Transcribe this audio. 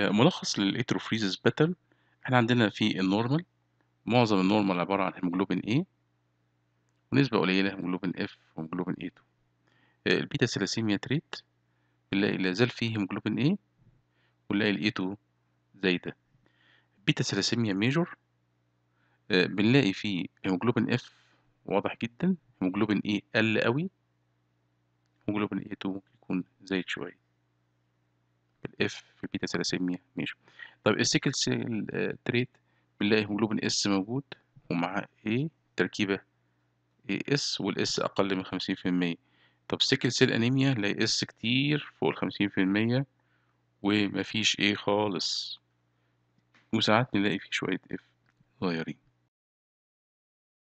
آه، ملخص للاتروفريزس باتل احنا عندنا في النورمال معظم النورمال عبارة عن هيموجلوبين A ونسبة قليلة هيموجلوبين F وهيموجلوبين A2 آه، البيتا سيلاسيميا تريت بنلاقي لا زال فيه هيموجلوبين A ونلاقي ال A2 زايدة بيتا سيلاسيميا آه، ميجور بنلاقي فيه هيموجلوبين F واضح جدا هيموجلوبين A قل قوي هيموجلوبين A2 ممكن يكون زايد شوية الاف في البيتا ثلاسيميا ماشي طب السيكل سيل آه، تريت بنلاقي هيموجلوبين اس موجود ومعاه ايه تركيبه اي اس والاس اقل من خمسين في المية طب سيكل سيل انيميا نلاقي اس كتير فوق الخمسين في المية ومفيش ايه خالص وساعات نلاقي فيه شوية اف صغيرين